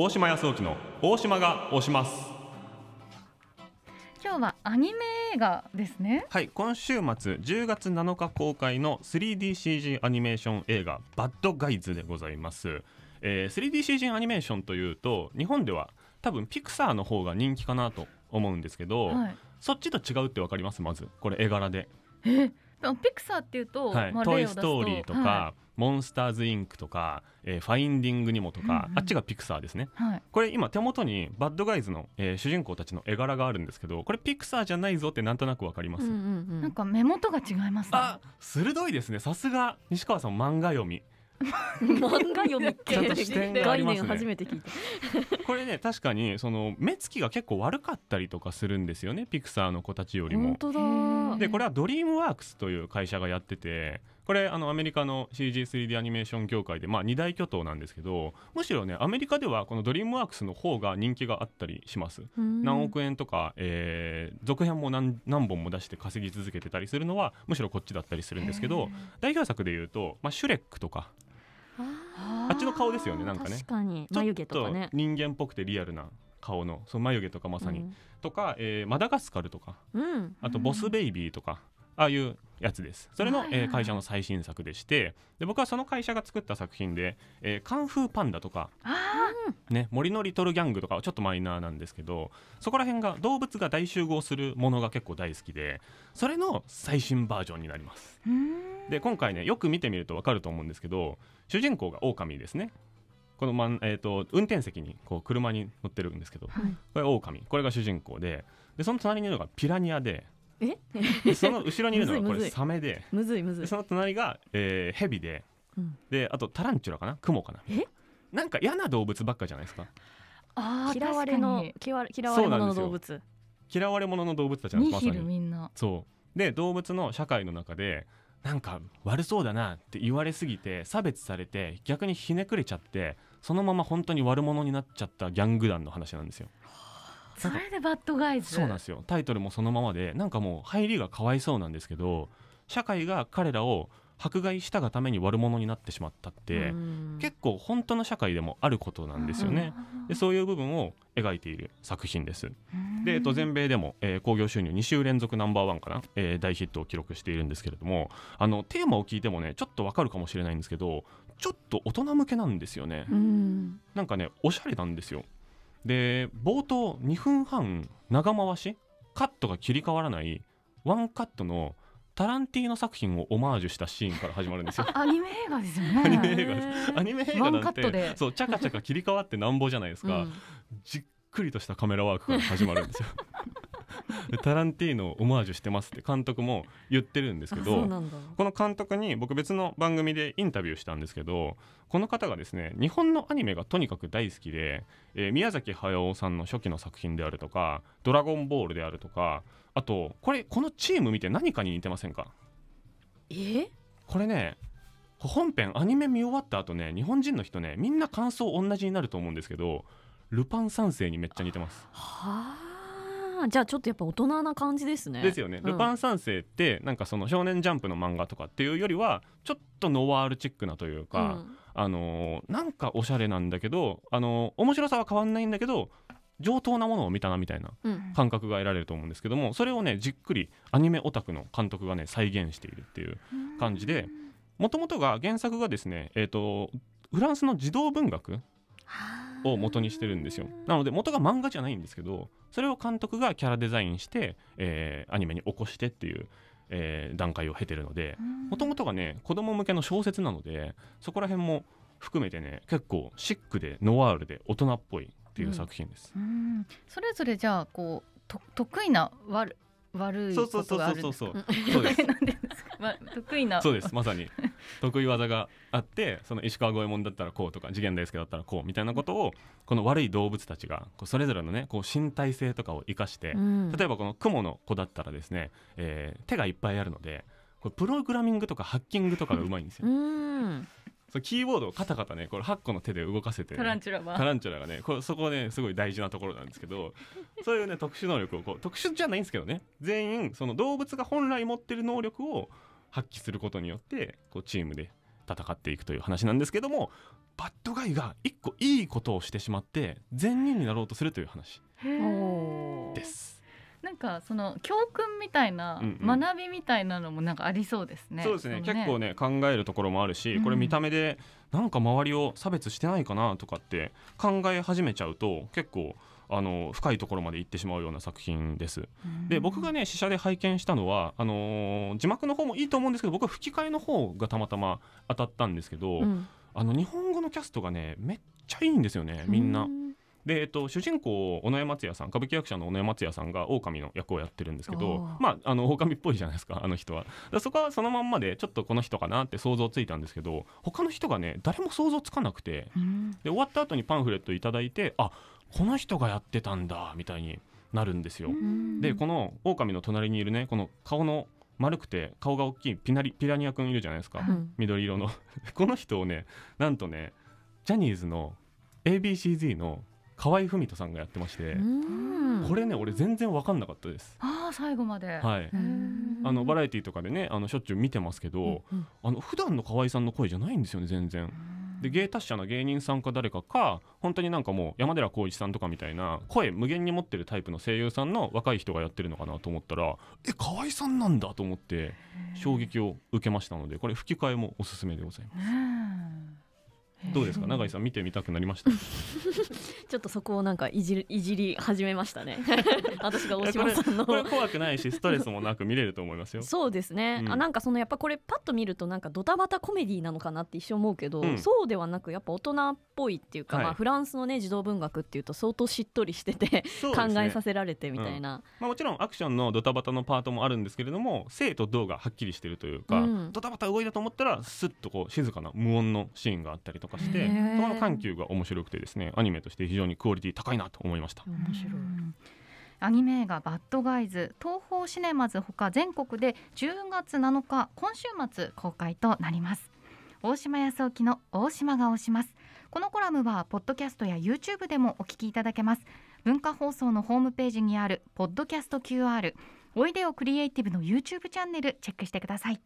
大島康之の大島が押します今日はアニメ映画ですねはい今週末10月7日公開の 3DCG アニメーション映画バッドガイズでございます、えー、3DCG アニメーションというと日本では多分ピクサーの方が人気かなと思うんですけど、はい、そっちと違うってわかりますまずこれ絵柄でえピクサーっていうと、はい、トイ・ストーリーとか、はいモンスターズインクとか、えー、ファインディングにもとか、うんうん、あっちがピクサーですね、はい、これ今手元にバッドガイズの、えー、主人公たちの絵柄があるんですけどこれピクサーじゃないぞってなんとなくわかります、うんうんうん、なんか目元が違います、ね、あ鋭いですねさすが西川さん漫画読み 漫画読みって視点があります、ね、初めて聞いこれね確かにその目つきが結構悪かったりとかするんですよねピクサーの子たちよりもでこれはドリームワークスという会社がやっててこれあのアメリカの CG3D アニメーション業界で、まあ、2大巨頭なんですけどむしろねアメリカではこのドリームワークスの方が人気があったりします何億円とか、えー、続編も何何本も出して稼ぎ続けてたりするのはむしろこっちだったりするんですけど代表作でいうと、まあ、シュレックとかあっちの顔ですよねなんかね眉毛とかね人間っぽくてリアルな顔のその眉毛とかまさに、うん、とか、えー、マダガスカルとか、うん、あとボスベイビーとか、ああいうやつですそれの、えー、会社の最新作でしてで僕はその会社が作った作品で「えー、カンフーパンダ」とか、ね「森のリトルギャング」とかちょっとマイナーなんですけどそこら辺が動物が大集合するものが結構大好きでそれの最新バージョンになります。で今回ねよく見てみると分かると思うんですけど主人公がオオカミですね。このまん、えーと、と運転席にこう車に乗ってるんですけど、はい、これオオカミこれが主人公ででその隣にいるのがピラニアでえその後ろにいるのはこれサメでむずいむずいその隣が、えーヘビでうんであとタランチュラかなクモかなえなんか嫌な動物ばっかじゃないですかあー嫌われの嫌われ嫌われ者の動物嫌われ者の動物たちなんですまさにみんなそうで動物の社会の中でなんか悪そうだなって言われすぎて差別されて逆にひねくれちゃってそのまま本当に悪者になっちゃったギャング団の話なんですよそれでバッドガイズそうなんですよタイトルもそのままでなんかもう入りがかわいそうなんですけど社会が彼らを迫害したがために悪者になってしまったって結構本当の社会でもあることなんですよね。でそういう部分を描いている作品です。で、えっと、全米でも興行、えー、興行収入2週連続ナンバーワンかな、えー、大ヒットを記録しているんですけれどもあのテーマを聞いてもねちょっとわかるかもしれないんですけどちょっと大人向けなんですよね。なんかねおしゃれなんですよ。で冒頭2分半長回しカットが切り替わらないワンカットのタランティーノ作品をオマージュしたシーンから始まるんですよ。アニメ映画ですよね。アニメ映画です。アニメ映画なんて、そう、ちゃかちゃか切り替わってなんぼじゃないですか。うん、じっくりとしたカメラワークから始まるんですよ。タランティーノをオマージュしてますって監督も言ってるんですけどこの監督に僕別の番組でインタビューしたんですけどこの方がですね日本のアニメがとにかく大好きで、えー、宮崎駿さんの初期の作品であるとか「ドラゴンボール」であるとかあとこれこのチーム見て何かに似てませんかえこれね本編アニメ見終わった後ね日本人の人ねみんな感想同じになると思うんですけどルパン三世にめっちゃ似てます。はああじゃあちょっとやっぱ大人な感じですね。ですよね。うん、ルパン三世ってなんかその「少年ジャンプ」の漫画とかっていうよりはちょっとノワールチックなというか、うん、あのなんかおしゃれなんだけど、あの面白さは変わんないんだけど上等なものを見たなみたいな感覚が得られると思うんですけども、それをねじっくりアニメオタクの監督がね再現しているっていう感じでもともとが原作がですね、えーと、とフランスの児童文学。はあを元にしてるんですよなので元が漫画じゃないんですけどそれを監督がキャラデザインして、えー、アニメに起こしてっていうえー、段階を経てるのでもともとがね子供向けの小説なのでそこら辺も含めてね結構シックでノワールで大人っぽいっていう作品です。うん、それぞれじゃあこうと得意な悪悪いことがあるんですか。そうそうそうそうそう。そうです。ま、得意なそうですまさに得意技があってその石川五右衛門だったらこうとか次元大輔だったらこうみたいなことをこの悪い動物たちがこうそれぞれのねこう身体性とかを生かして、うん、例えばこのクモの子だったらですね、えー、手がいっぱいあるのでこれプログラミングとかハッキングとかがうまいんですよ。うんそのキーボードをカタカタねこれ8個の手で動かせて、ね、タランチュラはタランチュラがねこそこねすごい大事なところなんですけど そういうね特殊能力をこう特殊じゃないんですけどね全員その動物が本来持ってる能力を発揮することによってこうチームで戦っていくという話なんですけどもバッドガイが1個いいことをしてしまって善人になろうとするという話です。なんかその教訓みたいな、学びみたいなのもなんかありそうですね。そうですね、ね、結構ね考えるところもあるしこれ見た目でなんか周りを差別してないかなとかって考え始めちゃうと結構あの深いところまで行ってしまうような作品です。で僕がね試写で拝見したのはあのー、字幕の方もいいと思うんですけど僕は吹き替えの方がたまたま当たったんですけど、うん、あの日本語のキャストがねめっちゃいいんですよねみんな。うんで、えっと、主人公尾上松也さん歌舞伎役者の尾上松也さんが狼の役をやってるんですけどまああの狼っぽいじゃないですかあの人はそこはそのまんまでちょっとこの人かなって想像ついたんですけど他の人がね誰も想像つかなくて、で終わった後にパンフレット頂いてあこの人がやってたんだみたいになるんですよ。でこの狼の隣にいるねこの顔の丸くて顔が大きいピナリピラニア君いるじゃないですか、うん、緑色の この人をねなんとねジャニーズの ABCZ の河合文人さんがやってましてこれね俺全然分かんなかったですああ最後まではいあのバラエティーとかでねあのしょっちゅう見てますけど、うんうん、あの普段の河合さんの声じゃないんですよね全然で芸達者な芸人さんか誰かか本当になんかもう山寺浩一さんとかみたいな声無限に持ってるタイプの声優さんの若い人がやってるのかなと思ったらえ河合さんなんだと思って衝撃を受けましたのでこれ吹き替えもおすすめでございます。どうですか 永井さん見てみたくなりました ちょっとそこをなんかいじるいじり始めましたね私が大島さんのこれ怖くないしストレスもなく見れると思いますよそうですね、うん、あなんかそのやっぱこれパッと見るとなんかドタバタコメディなのかなって一瞬思うけど、うん、そうではなくやっぱ大人っぽいっていうか、はい、まあ、フランスのね児童文学っていうと相当しっとりしてて、ね、考えさせられてみたいな、うん、まあ、もちろんアクションのドタバタのパートもあるんですけれども生と動がはっきりしてるというか、ドタバタ動いたと思ったらスッとこう静かな無音のシーンがあったりとかとかして、その緩急が面白くてですねアニメとして非常にクオリティ高いなと思いました。面白いアニメ映画「バッドガイズ」東方シネマズほか全国で10月7日今週末公開となります大島康沖の大島が押しますこのコラムはポッドキャストや YouTube でもお聞きいただけます文化放送のホームページにあるポッドキャスト QR おいでよクリエイティブの YouTube チャンネルチェックしてください